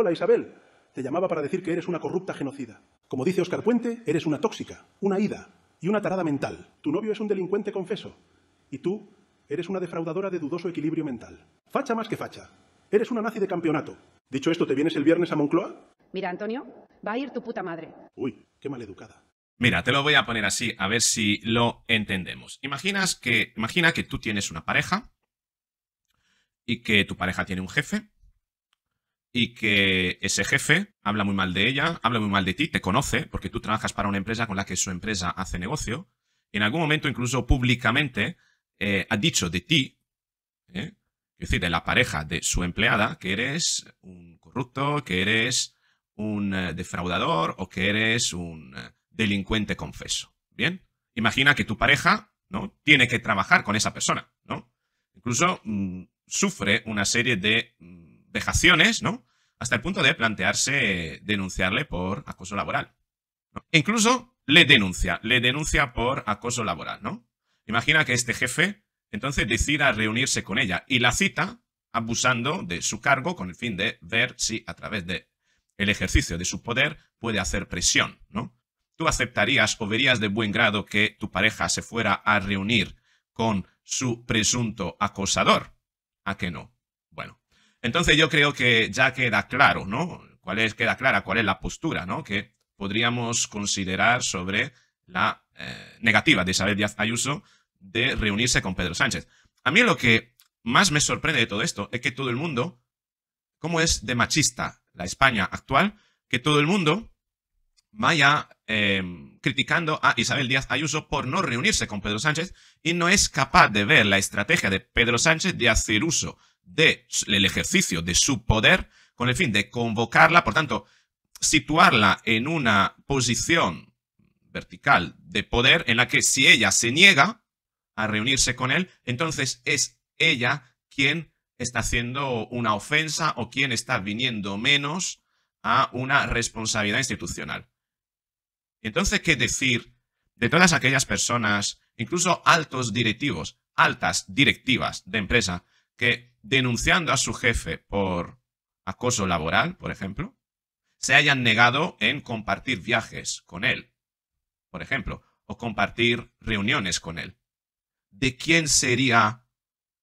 Hola Isabel, te llamaba para decir que eres una corrupta genocida. Como dice Oscar Puente, eres una tóxica, una ida y una tarada mental. Tu novio es un delincuente confeso y tú eres una defraudadora de dudoso equilibrio mental. Facha más que facha. Eres una nazi de campeonato. Dicho esto, ¿te vienes el viernes a Moncloa? Mira, Antonio, va a ir tu puta madre. Uy, qué maleducada. Mira, te lo voy a poner así, a ver si lo entendemos. Imaginas que, imagina que tú tienes una pareja y que tu pareja tiene un jefe y que ese jefe habla muy mal de ella, habla muy mal de ti, te conoce, porque tú trabajas para una empresa con la que su empresa hace negocio, en algún momento incluso públicamente eh, ha dicho de ti, es eh, decir, de la pareja de su empleada, que eres un corrupto, que eres un eh, defraudador o que eres un delincuente confeso. ¿Bien? Imagina que tu pareja, ¿no? Tiene que trabajar con esa persona, ¿no? Incluso mm, sufre una serie de mm, ¿no? Hasta el punto de plantearse denunciarle por acoso laboral. E incluso le denuncia, le denuncia por acoso laboral, ¿no? Imagina que este jefe entonces decida reunirse con ella y la cita abusando de su cargo con el fin de ver si a través de el ejercicio de su poder puede hacer presión, ¿no? ¿Tú aceptarías o verías de buen grado que tu pareja se fuera a reunir con su presunto acosador? ¿A qué no? Entonces yo creo que ya queda claro, ¿no? ¿Cuál es, queda clara cuál es la postura, ¿no? Que podríamos considerar sobre la eh, negativa de Isabel Díaz Ayuso de reunirse con Pedro Sánchez. A mí lo que más me sorprende de todo esto es que todo el mundo, ¿cómo es de machista la España actual? Que todo el mundo vaya em, criticando a Isabel Díaz Ayuso por no reunirse con Pedro Sánchez y no es capaz de ver la estrategia de Pedro Sánchez de hacer uso de el ejercicio de su poder con el fin de convocarla, por tanto, situarla en una posición vertical de poder en la que si ella se niega a reunirse con él, entonces es ella quien está haciendo una ofensa o quien está viniendo menos a una responsabilidad institucional. Entonces, ¿qué decir de todas aquellas personas, incluso altos directivos, altas directivas de empresa, que denunciando a su jefe por acoso laboral, por ejemplo, se hayan negado en compartir viajes con él, por ejemplo, o compartir reuniones con él. ¿De quién sería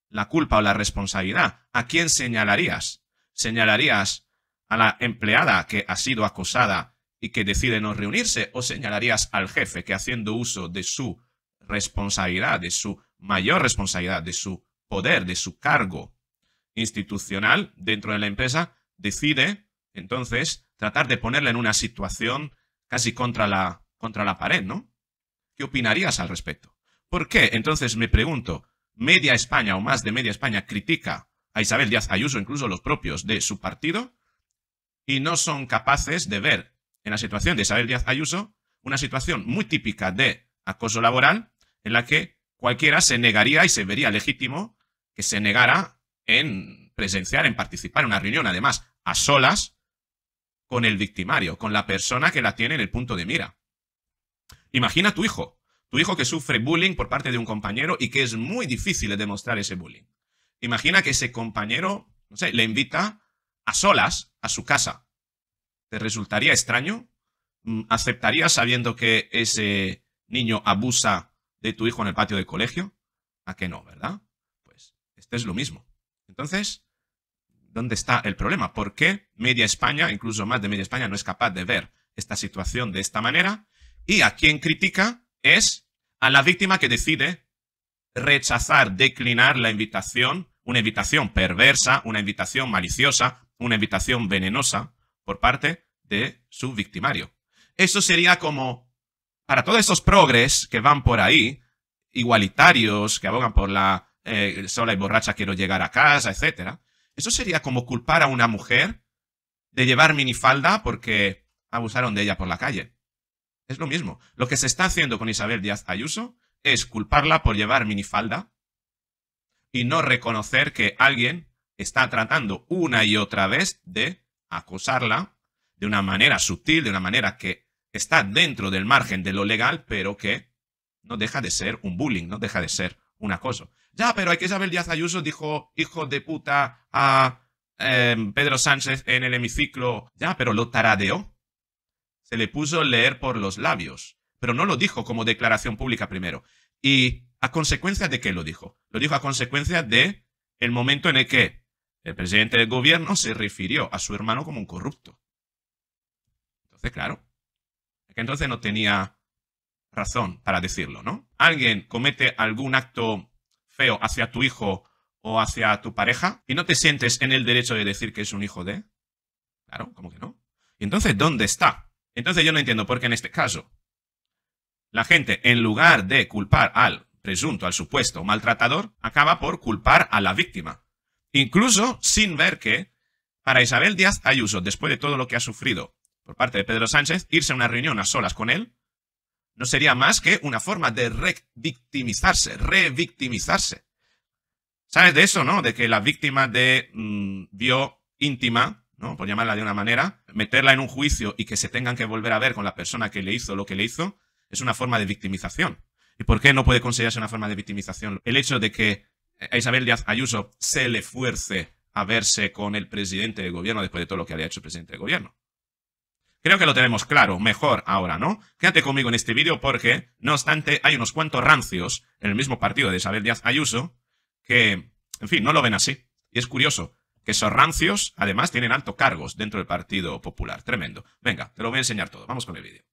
la culpa o la responsabilidad? ¿A quién señalarías? ¿Señalarías a la empleada que ha sido acosada y que decide no reunirse? ¿O señalarías al jefe que haciendo uso de su responsabilidad, de su mayor responsabilidad, de su poder, de su cargo, institucional dentro de la empresa decide entonces tratar de ponerla en una situación casi contra la, contra la pared, ¿no? ¿Qué opinarías al respecto? ¿Por qué? Entonces me pregunto, media España o más de media España critica a Isabel Díaz Ayuso, incluso los propios de su partido, y no son capaces de ver en la situación de Isabel Díaz Ayuso una situación muy típica de acoso laboral en la que cualquiera se negaría y se vería legítimo que se negara en presenciar, en participar en una reunión, además, a solas con el victimario, con la persona que la tiene en el punto de mira. Imagina tu hijo, tu hijo que sufre bullying por parte de un compañero y que es muy difícil demostrar ese bullying. Imagina que ese compañero, no sé, le invita a solas a su casa. ¿Te resultaría extraño? Mm, ¿Aceptarías sabiendo que ese niño abusa de tu hijo en el patio del colegio? ¿A que no, verdad? Pues este es lo mismo. Entonces, ¿dónde está el problema? ¿Por qué media España, incluso más de media España, no es capaz de ver esta situación de esta manera? Y a quien critica es a la víctima que decide rechazar, declinar la invitación, una invitación perversa, una invitación maliciosa, una invitación venenosa por parte de su victimario. Eso sería como, para todos esos progres que van por ahí, igualitarios, que abogan por la eh, sola y borracha quiero llegar a casa, etc. Eso sería como culpar a una mujer de llevar minifalda porque abusaron de ella por la calle. Es lo mismo. Lo que se está haciendo con Isabel Díaz Ayuso es culparla por llevar minifalda y no reconocer que alguien está tratando una y otra vez de acosarla de una manera sutil, de una manera que está dentro del margen de lo legal, pero que no deja de ser un bullying, no deja de ser un acoso. Ya, pero hay que saber, Díaz Ayuso dijo hijo de puta a em, Pedro Sánchez en el hemiciclo. Ya, pero lo taradeó. Se le puso leer por los labios. Pero no lo dijo como declaración pública primero. ¿Y a consecuencia de qué lo dijo? Lo dijo a consecuencia de el momento en el que el presidente del gobierno se refirió a su hermano como un corrupto. Entonces, claro, entonces no tenía razón para decirlo, ¿no? Alguien comete algún acto feo hacia tu hijo o hacia tu pareja y no te sientes en el derecho de decir que es un hijo de... Claro, ¿cómo que no? ¿Y Entonces, ¿dónde está? Entonces yo no entiendo por qué en este caso la gente, en lugar de culpar al presunto, al supuesto maltratador, acaba por culpar a la víctima. Incluso sin ver que, para Isabel Díaz Ayuso, después de todo lo que ha sufrido por parte de Pedro Sánchez, irse a una reunión a solas con él no sería más que una forma de revictimizarse, revictimizarse. ¿Sabes de eso, no? De que la víctima de mm, vio íntima, ¿no? Por llamarla de una manera, meterla en un juicio y que se tengan que volver a ver con la persona que le hizo lo que le hizo, es una forma de victimización. ¿Y por qué no puede considerarse una forma de victimización? El hecho de que a Isabel Díaz Ayuso se le fuerce a verse con el presidente del gobierno después de todo lo que había hecho el presidente del gobierno. Creo que lo tenemos claro, mejor ahora, ¿no? Quédate conmigo en este vídeo porque, no obstante, hay unos cuantos rancios en el mismo partido de Isabel Díaz Ayuso que, en fin, no lo ven así. Y es curioso que esos rancios, además, tienen altos cargos dentro del Partido Popular. Tremendo. Venga, te lo voy a enseñar todo. Vamos con el vídeo.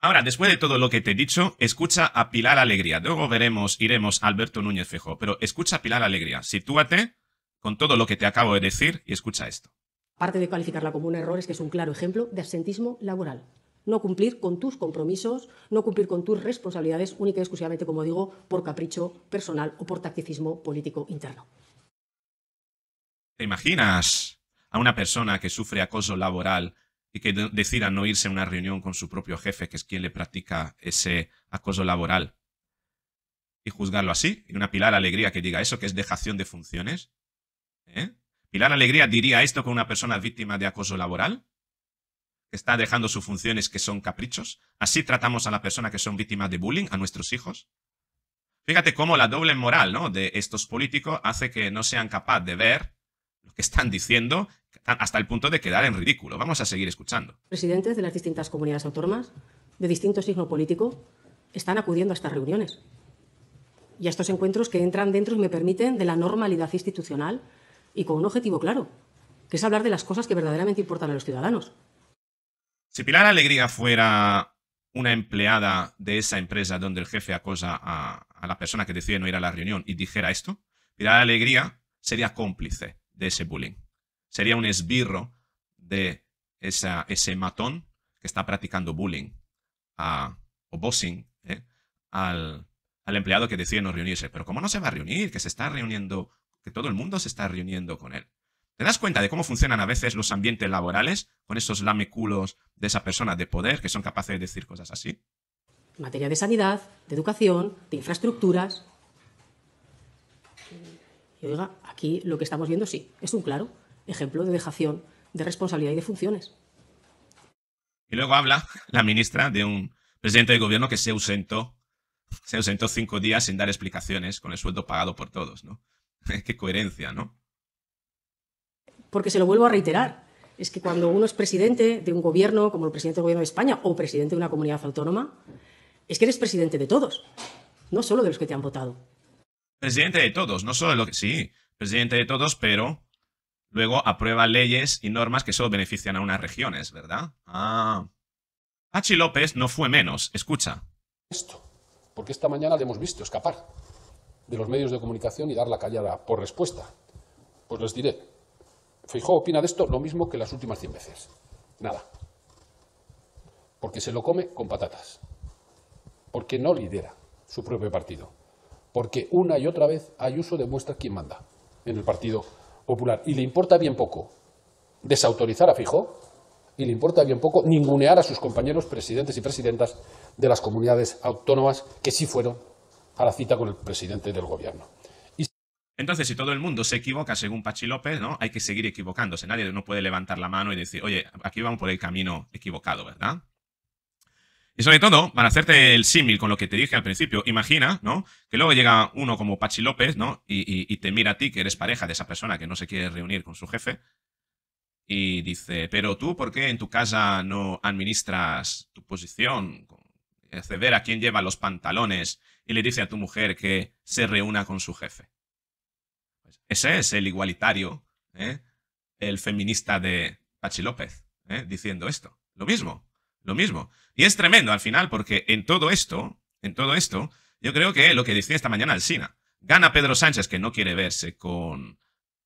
Ahora, después de todo lo que te he dicho, escucha a Pilar Alegría. Luego veremos, iremos a Alberto Núñez Fejo, pero escucha a Pilar Alegría. Sitúate con todo lo que te acabo de decir y escucha esto. Parte de calificarla como un error, es que es un claro ejemplo de absentismo laboral. No cumplir con tus compromisos, no cumplir con tus responsabilidades, única y exclusivamente, como digo, por capricho personal o por tacticismo político interno. ¿Te imaginas a una persona que sufre acoso laboral y que decida no irse a una reunión con su propio jefe, que es quien le practica ese acoso laboral, y juzgarlo así, y una Pilar Alegría que diga eso, que es dejación de funciones. ¿Eh? ¿Pilar Alegría diría esto con una persona víctima de acoso laboral? que está dejando sus funciones que son caprichos. Así tratamos a la persona que son víctimas de bullying, a nuestros hijos. Fíjate cómo la doble moral ¿no? de estos políticos hace que no sean capaces de ver que están diciendo hasta el punto de quedar en ridículo. Vamos a seguir escuchando. Presidentes de las distintas comunidades autónomas, de distinto signo político, están acudiendo a estas reuniones y a estos encuentros que entran dentro, y me permiten, de la normalidad institucional y con un objetivo claro, que es hablar de las cosas que verdaderamente importan a los ciudadanos. Si Pilar Alegría fuera una empleada de esa empresa donde el jefe acosa a, a la persona que decide no ir a la reunión y dijera esto, Pilar Alegría sería cómplice de ese bullying. Sería un esbirro de esa, ese matón que está practicando bullying o bossing ¿eh? al, empleado que decide no reunirse. Pero ¿cómo no se va a reunir? Que se está reuniendo, que todo el mundo se está reuniendo con él. ¿Te das cuenta de cómo funcionan a veces los ambientes laborales con esos lameculos de esa persona de poder que son capaces de decir cosas así? materia de sanidad, de educación, de infraestructuras. Y oiga, aquí lo que estamos viendo sí, es un claro ejemplo de dejación de responsabilidad y de funciones. Y luego habla la ministra de un presidente de gobierno que se ausentó, se ausentó cinco días sin dar explicaciones con el sueldo pagado por todos, ¿no? Qué coherencia, ¿no? Porque se lo vuelvo a reiterar, es que cuando uno es presidente de un gobierno, como el presidente del gobierno de España o presidente de una comunidad autónoma, es que eres presidente de todos, no solo de los que te han votado. Presidente de todos, no solo lo que... Sí, presidente de todos, pero luego aprueba leyes y normas que solo benefician a unas regiones, ¿verdad? Ah. Hachi López no fue menos. Escucha. Esto, porque esta mañana le hemos visto escapar de los medios de comunicación y dar la callada por respuesta. Pues les diré. Fijó opina de esto lo mismo que las últimas 100 veces. Nada. Porque se lo come con patatas. Porque no lidera su propio partido porque una y otra vez hay de demuestra quién manda en el Partido Popular. Y le importa bien poco desautorizar a Fijo y le importa bien poco ningunear a sus compañeros presidentes y presidentas de las comunidades autónomas que sí fueron a la cita con el presidente del gobierno. Entonces, si todo el mundo se equivoca, según Pachi López, ¿no? Hay que seguir equivocándose. Nadie no puede levantar la mano y decir, oye, aquí vamos por el camino equivocado, ¿verdad? Y sobre todo, para hacerte el símil con lo que te dije al principio, imagina, ¿no? Que luego llega uno como Pachi López, ¿no? Y, te mira a ti, que eres pareja de esa persona que no se quiere reunir con su jefe, y dice, pero tú, ¿por qué en tu casa no administras tu posición? Acceder a quién lleva los pantalones y le dice a tu mujer que se reúna con su jefe. Pues ese es el igualitario, ¿eh? el feminista de Pachi López, ¿eh? diciendo esto. Lo mismo, lo mismo. Y es tremendo al final, porque en todo esto, en todo esto, yo creo que lo que decía esta mañana el Sina, gana Pedro Sánchez, que no quiere verse con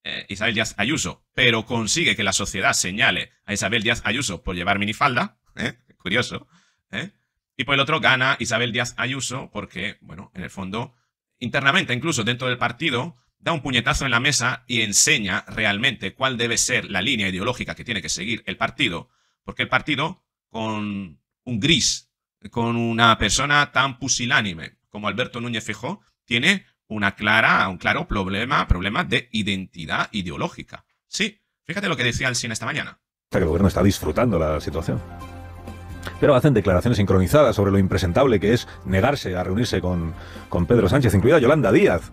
eh, Isabel Díaz Ayuso, pero consigue que la sociedad señale a Isabel Díaz Ayuso por llevar minifalda, ¿eh? curioso, ¿eh? y por el otro gana Isabel Díaz Ayuso porque, bueno, en el fondo, internamente, incluso dentro del partido, da un puñetazo en la mesa y enseña realmente cuál debe ser la línea ideológica que tiene que seguir el partido, porque el partido con un gris, con una persona tan pusilánime como Alberto Núñez Fijó, tiene una clara, un claro problema, de identidad ideológica. Sí, fíjate lo que decía cine esta mañana. Que el gobierno está disfrutando la situación. Pero hacen declaraciones sincronizadas sobre lo impresentable que es negarse a reunirse con, con Pedro Sánchez, incluida Yolanda Díaz,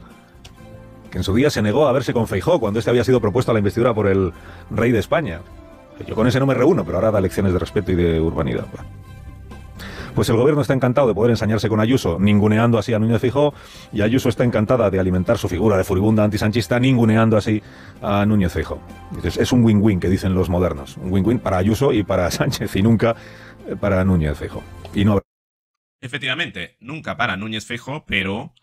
que en su día se negó a verse con Feijó cuando este había sido propuesto a la investidura por el rey de España. Yo con ese no me reúno, pero ahora da lecciones de respeto y de urbanidad. Pues el gobierno está encantado de poder ensañarse con Ayuso, ninguneando así a Núñez Fijo, y Ayuso está encantada de alimentar su figura de furibunda antisanchista, ninguneando así a Núñez Fijó. Es un win-win que dicen los modernos. Un win-win para Ayuso y para Sánchez, y nunca eh, para Núñez Fijó. Y no Efectivamente, nunca para Núñez Fijó, pero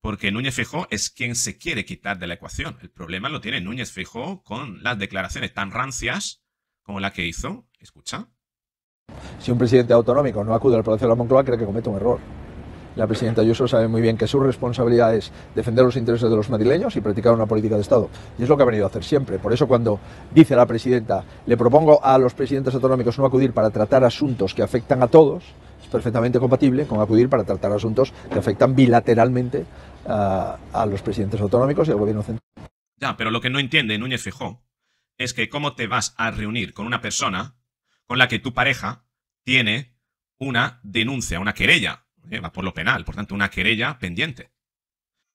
porque Núñez Fijó es quien se quiere quitar de la ecuación. El problema lo tiene Núñez Fijo con las declaraciones tan rancias como la que hizo. Escucha. Si un presidente autonómico no acude al Palacio de la Moncloa, cree que comete un error. La presidenta Ayuso sabe muy bien que su responsabilidad es defender los intereses de los madrileños y practicar una política de Estado. Y es lo que ha venido a hacer siempre. Por eso cuando dice la presidenta, le propongo a los presidentes autonómicos no acudir para tratar asuntos que afectan a todos, es perfectamente compatible con acudir para tratar asuntos que afectan bilateralmente a los presidentes autonómicos y al gobierno central. Ya, pero lo que no entiende Núñez Fijó es que cómo te vas a reunir con una persona con la que tu pareja tiene una denuncia, una querella, eh, va por lo penal, por tanto, una querella pendiente.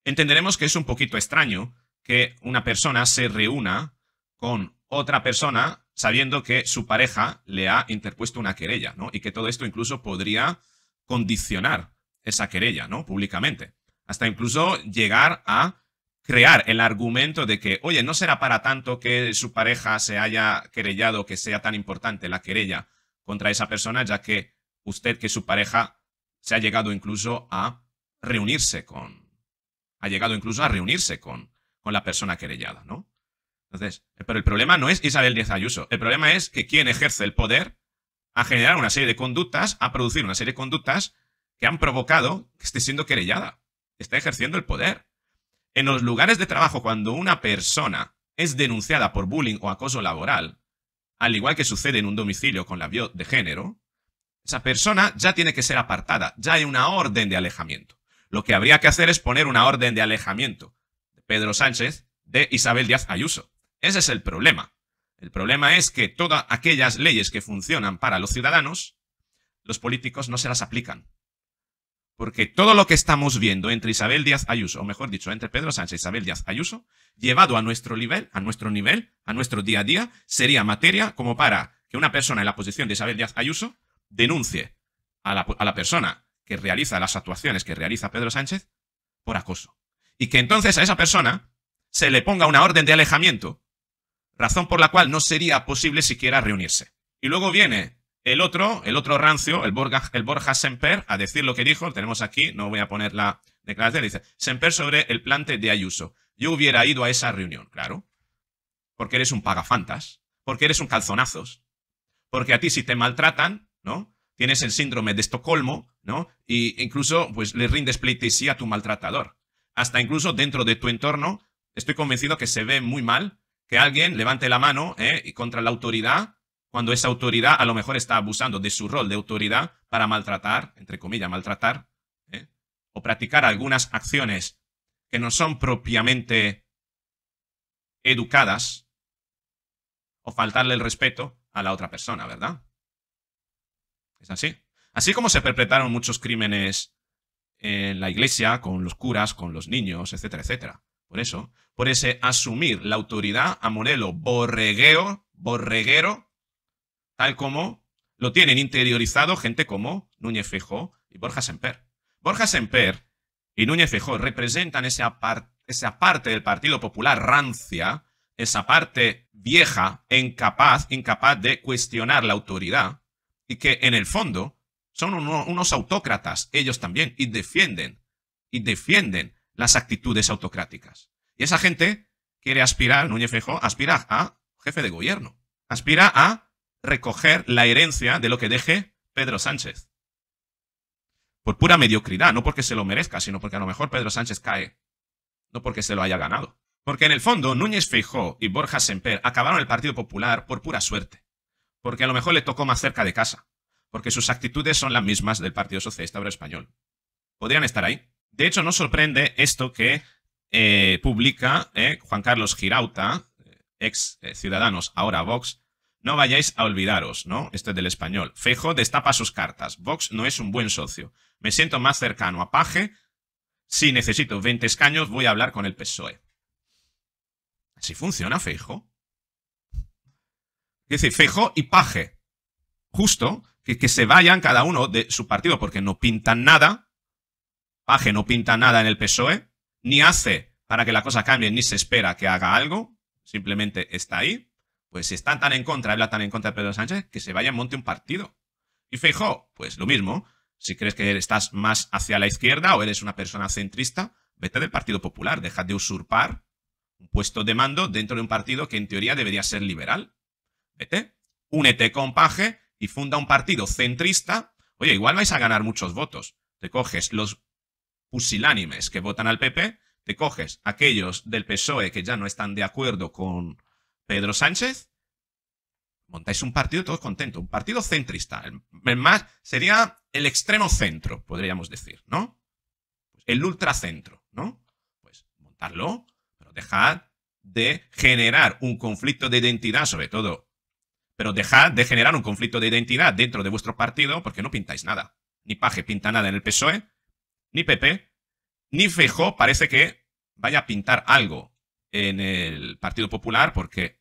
Entenderemos que es un poquito extraño que una persona se reúna con otra persona sabiendo que su pareja le ha interpuesto una querella, ¿no? Y que todo esto incluso podría condicionar esa querella, ¿no? Públicamente. Hasta incluso llegar a crear el argumento de que, oye, no será para tanto que su pareja se haya querellado, que sea tan importante la querella contra esa persona, ya que usted, que su pareja, se ha llegado incluso a reunirse con, ha llegado incluso a reunirse con, con la persona querellada, ¿no? Entonces, eh, pero el problema no es Isabel Díaz Ayuso, el problema es que quien ejerce el poder a generar una serie de conductas, a producir una serie de conductas que han provocado que esté siendo querellada, está ejerciendo el poder. En los lugares de trabajo, cuando una persona es denunciada por bullying o acoso laboral, al igual que sucede en un domicilio con la violencia de género, esa persona ya tiene que ser apartada, ya hay una orden de alejamiento. Lo que habría que hacer es poner una orden de alejamiento de Pedro Sánchez, de Isabel Díaz Ayuso. Ese es el problema. El problema es que todas aquellas leyes que funcionan para los ciudadanos, los políticos no se las aplican. Porque todo lo que estamos viendo entre Isabel Díaz Ayuso, o mejor dicho, entre Pedro Sánchez y e Isabel Díaz Ayuso, llevado a nuestro nivel, a nuestro nivel, a nuestro día a día, sería materia como para que una persona en la posición de Isabel Díaz Ayuso denuncie a la, a la persona que realiza las actuaciones que realiza Pedro Sánchez por acoso. Y que entonces a esa persona se le ponga una orden de alejamiento, razón por la cual no sería posible siquiera reunirse. Y luego viene el otro, el otro rancio, el Borja, Semper, a decir lo que dijo, tenemos aquí, no voy a poner la declaración, dice, Semper sobre el plante de Ayuso. Yo hubiera ido a esa reunión, claro, porque eres un pagafantas, porque eres un calzonazos, porque a ti si te maltratan, ¿no? Tienes el síndrome de Estocolmo, ¿no? Y incluso, pues, le rindes pleitesía a tu maltratador. Hasta incluso dentro de tu entorno, estoy convencido que se ve muy mal que alguien levante la mano ¿eh? contra la autoridad cuando esa autoridad a lo mejor está abusando de su rol de autoridad para maltratar, entre comillas, maltratar, ¿eh? o practicar algunas acciones que no son propiamente educadas, o faltarle el respeto a la otra persona, ¿verdad? Es así. Así como se perpetraron muchos crímenes en la iglesia, con los curas, con los niños, etcétera, etcétera. Por eso, por ese asumir la autoridad a morelo borregueo, borreguero, tal como lo tienen interiorizado gente como Núñez Fejó y Borja Semper. Borja Semper y Núñez Fejó representan esa, parte del Partido Popular rancia, esa parte vieja, incapaz, incapaz de cuestionar la autoridad, y que en el fondo son unos autócratas, ellos también, y defienden, y defienden las actitudes autocráticas. Y esa gente quiere aspirar, Núñez Fejó aspira a jefe de gobierno, aspira a recoger la herencia de lo que deje Pedro Sánchez. Por pura mediocridad, no porque se lo merezca, sino porque a lo mejor Pedro Sánchez cae, no porque se lo haya ganado. Porque en el fondo, Núñez Feijó y Borja Semper acabaron el Partido Popular por pura suerte, porque a lo mejor le tocó más cerca de casa, porque sus actitudes son las mismas del Partido Socialista Obrero Español. Podrían estar ahí. De hecho, no sorprende esto que eh, publica eh, Juan Carlos Girauta, eh, ex Ciudadanos, ahora Vox, no vayáis a olvidaros, ¿no? Este del español. Fejo destapa sus cartas. Vox no es un buen socio. Me siento más cercano a Paje. Si necesito 20 escaños, voy a hablar con el PSOE. Así funciona Fejo. Dice Fejo y Paje. Justo que, que se vayan cada uno de su partido porque no pintan nada. Paje no pinta nada en el PSOE. Ni hace para que la cosa cambie, ni se espera que haga algo. Simplemente está ahí. Pues si están tan en contra, la tan en contra de Pedro Sánchez, que se vaya, monte un partido. Y fijo, pues lo mismo. Si crees que estás más hacia la izquierda o eres una persona centrista, vete del Partido Popular, deja de usurpar un puesto de mando dentro de un partido que en teoría debería ser liberal. Vete, únete con Paje y funda un partido centrista. Oye, igual vais a ganar muchos votos. Te coges los pusilánimes que votan al PP, te coges aquellos del PSOE que ya no están de acuerdo con Pedro Sánchez, montáis un partido todos contentos, un partido centrista, el, más sería el extremo centro, podríamos decir, ¿no? Pues el ultracentro, ¿no? Pues montarlo, pero dejad de generar un conflicto de identidad, sobre todo. Pero dejad de generar un conflicto de identidad dentro de vuestro partido porque no pintáis nada. Ni Paje pinta nada en el PSOE, ni PP, ni Fejo parece que vaya a pintar algo en el Partido Popular porque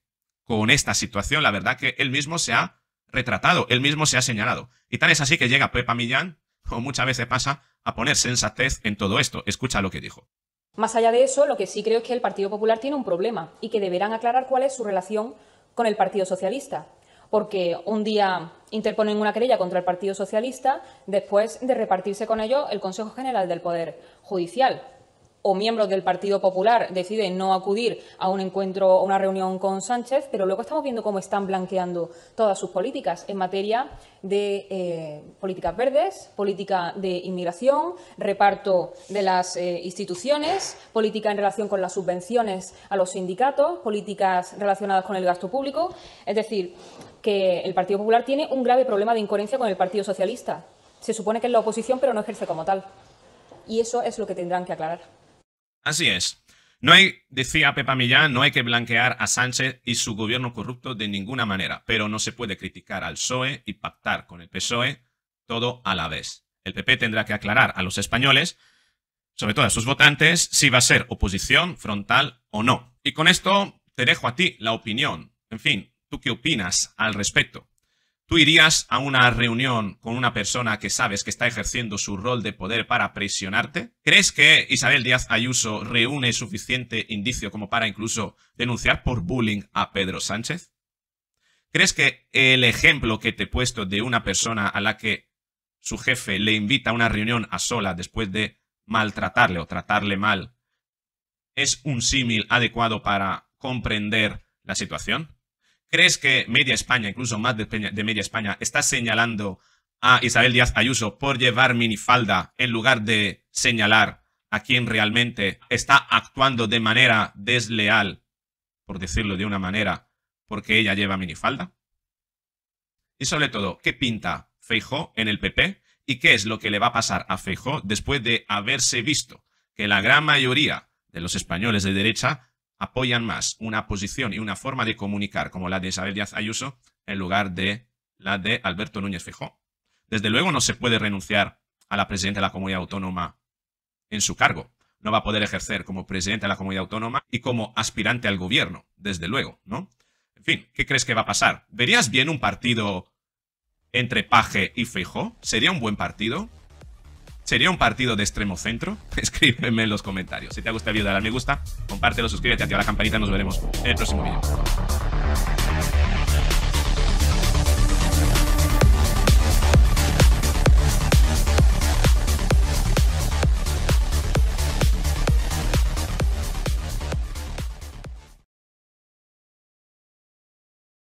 con esta situación, la verdad que él mismo se ha retratado, él mismo se ha señalado. Y tal es así que llega Pepa Millán, como muchas veces pasa, a poner sensatez en todo esto. Escucha lo que dijo. Más allá de eso, lo que sí creo es que el Partido Popular tiene un problema y que deberán aclarar cuál es su relación con el Partido Socialista. Porque un día interponen una querella contra el Partido Socialista después de repartirse con ello el Consejo General del Poder Judicial o miembros del Partido Popular deciden no acudir a un encuentro o una reunión con Sánchez, pero luego estamos viendo cómo están blanqueando todas sus políticas en materia de eh, políticas verdes, política de inmigración, reparto de las eh, instituciones, política en relación con las subvenciones a los sindicatos, políticas relacionadas con el gasto público. Es decir, que el Partido Popular tiene un grave problema de incoherencia con el Partido Socialista. Se supone que es la oposición, pero no ejerce como tal. Y eso es lo que tendrán que aclarar. Así es. No hay, decía Pepa Millán, no hay que blanquear a Sánchez y su gobierno corrupto de ninguna manera, pero no se puede criticar al PSOE y pactar con el PSOE todo a la vez. El PP tendrá que aclarar a los españoles, sobre todo a sus votantes, si va a ser oposición frontal o no. Y con esto te dejo a ti la opinión. En fin, ¿tú qué opinas al respecto? ¿Tú irías a una reunión con una persona que sabes que está ejerciendo su rol de poder para presionarte? ¿Crees que Isabel Díaz Ayuso reúne suficiente indicio como para incluso denunciar por bullying a Pedro Sánchez? ¿Crees que el ejemplo que te he puesto de una persona a la que su jefe le invita a una reunión a sola después de maltratarle o tratarle mal es un símil adecuado para comprender la situación? ¿Crees que media España, incluso más de, media España, está señalando a Isabel Díaz Ayuso por llevar minifalda en lugar de señalar a quien realmente está actuando de manera desleal, por decirlo de una manera, porque ella lleva minifalda? Y sobre todo, ¿qué pinta Feijó en el PP y qué es lo que le va a pasar a Feijó después de haberse visto que la gran mayoría de los españoles de derecha apoyan más una posición y una forma de comunicar como la de Isabel Díaz Ayuso en lugar de la de Alberto Núñez Fijó. Desde luego no se puede renunciar a la presidenta de la comunidad autónoma en su cargo. No va a poder ejercer como presidenta de la comunidad autónoma y como aspirante al gobierno, desde luego, ¿no? En fin, ¿qué crees que va a pasar? ¿Verías bien un partido entre Paje y Feijóo? ¿Sería un buen partido? ¿Sería un partido de extremo centro? Escríbeme en los comentarios. Si te ha gustado el video, dale a me gusta, compártelo, suscríbete, activa la campanita nos veremos en el próximo video.